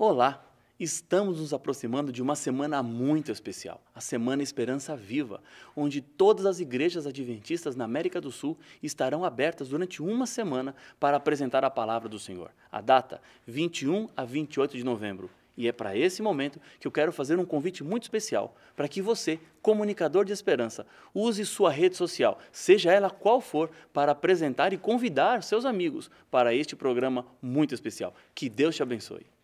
Olá! Estamos nos aproximando de uma semana muito especial, a Semana Esperança Viva, onde todas as igrejas adventistas na América do Sul estarão abertas durante uma semana para apresentar a palavra do Senhor. A data, 21 a 28 de novembro. E é para esse momento que eu quero fazer um convite muito especial para que você, comunicador de esperança, use sua rede social, seja ela qual for, para apresentar e convidar seus amigos para este programa muito especial. Que Deus te abençoe.